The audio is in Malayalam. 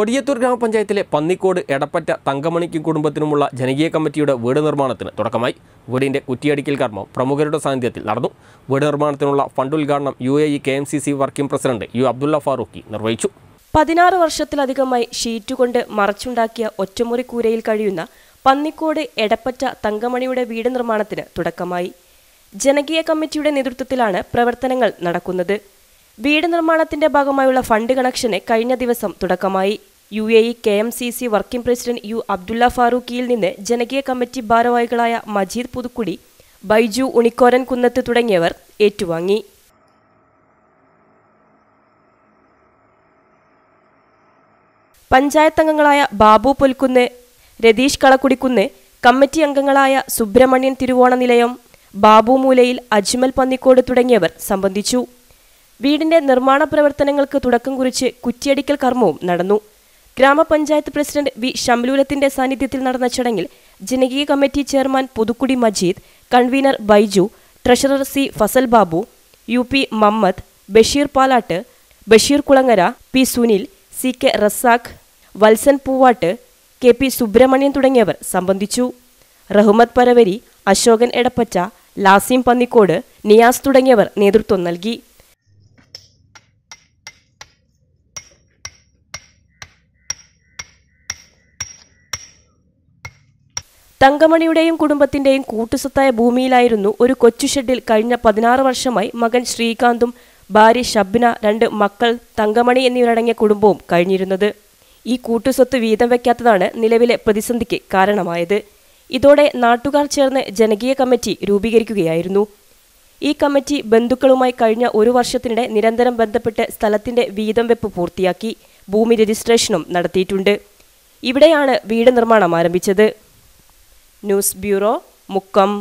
കൊടിയത്തൂർ ഗ്രാമപഞ്ചായത്തിലെ പന്നിക്കോട് എടപ്പറ്റ തങ്കമണിക്കും കുടുംബത്തിനുമുള്ള ജനകീയ കമ്മിറ്റിയുടെ വീട് നിർമ്മാണത്തിന് തുടക്കമായി വീടിൻ്റെ കുറ്റിയടിക്കൽ കർമ്മം പ്രമുഖരുടെ സാന്നിധ്യത്തിൽ നടന്നു വീട് നിർമ്മാണത്തിനുള്ള ഫണ്ട് ഉദ്ഘാടനം U A E K M C C working president U Abdulla Farooqui നിർവഹിച്ചു പതിനാറ് വർഷത്തിലധികമായി ഷീറ്റുകൊണ്ട് മറച്ചുണ്ടാക്കിയ ഒറ്റമുറി കൂരയിൽ കഴിയുന്ന പന്നിക്കോട് എടപ്പറ്റ തങ്കമണിയുടെ വീട് നിർമ്മാണത്തിന് തുടക്കമായി ജനകീയ കമ്മിറ്റിയുടെ നേതൃത്വത്തിലാണ് പ്രവർത്തനങ്ങൾ നടക്കുന്നത് വീട് നിർമ്മാണത്തിന്റെ ഭാഗമായുള്ള ഫണ്ട് കണക്ഷന് കഴിഞ്ഞ ദിവസം തുടക്കമായി U A E K M C C working president U അബ്ദുള്ള ഫാറൂഖിയിൽ നിന്ന് ജനകീയ കമ്മിറ്റി ഭാരവാഹികളായ മജീദ് പുതുക്കുടി ബൈജു ഉണിക്കോരൻ കുന്നത്ത് തുടങ്ങിയവർ ഏറ്റുവാങ്ങി പഞ്ചായത്ത് അംഗങ്ങളായ ബാബു പൊൽക്കുന്ന് രതീഷ് കളക്കുടിക്കുന്ന് കമ്മിറ്റി അംഗങ്ങളായ സുബ്രഹ്മണ്യൻ തിരുവോണ നിലയം ബാബു മൂലയിൽ അജ്മൽ പന്നിക്കോട് തുടങ്ങിയവർ സംബന്ധിച്ചു വീടിന്റെ നിർമ്മാണ പ്രവർത്തനങ്ങൾക്ക് തുടക്കം കുറിച്ച് കുറ്റിയടിക്കൽ കർമ്മവും നടന്നു ഗ്രാമപഞ്ചായത്ത് പ്രസിഡന്റ് വി ഷംലൂലത്തിന്റെ സാന്നിധ്യത്തിൽ നടന്ന ചടങ്ങിൽ ജനകീയ committee chairman Puthukkudi Majeed convener Baiju treasurer C Fasal Babu U P Mammad Basheer Palatt Basheer Kulangara P Sunil C K Razak Valsan Poovatt K P Subrahmanyan തുടങ്ങിയവർ സംബന്ധിച്ചു റഹ്മദ് പരവരി അശോകൻ എടപ്പച്ച ലാസിം പന്നിക്കോട് നിയാസ് തുടങ്ങിയവർ നേതൃത്വം നൽകി തങ്കമണിയുടെയും കുടുംബത്തിന്റെയും കൂട്ടുസത്തായ ഭൂമിയിലായിരുന്നു ഒരു കൊച്ചു ഷെഡിൽ കഴിഞ്ഞ പതിനാറ് വർഷമായി മകൻ ശ്രീകാന്തും ഭാര്യ ഷബ്ന രണ്ട് മക്കൾ തങ്കമണി എന്നിവരടങ്ങിയ കുടുംബവും കഴിഞ്ഞിരുന്നത് ഈ കൂട്ടുസ്വത്ത് വീതം വയ്ക്കാത്തതാണ് നിലവിലെ പ്രതിസന്ധിക്ക് കാരണമായത് ഇതോടെ നാട്ടുകാർ ചേർന്ന് ജനകീയ കമ്മിറ്റി രൂപീകരിക്കുകയായിരുന്നു ഈ കമ്മിറ്റി ബന്ധുക്കളുമായി കഴിഞ്ഞ ഒരു വർഷത്തിനിടെ നിരന്തരം ബന്ധപ്പെട്ട് സ്ഥലത്തിന്റെ വീതം വെപ്പ് പൂർത്തിയാക്കി ഭൂമി രജിസ്ട്രേഷനും നടത്തിയിട്ടുണ്ട് ഇവിടെയാണ് വീട് നിർമ്മാണം ആരംഭിച്ചത് ന്യൂസ് ബ്യൂറോ മുക്കം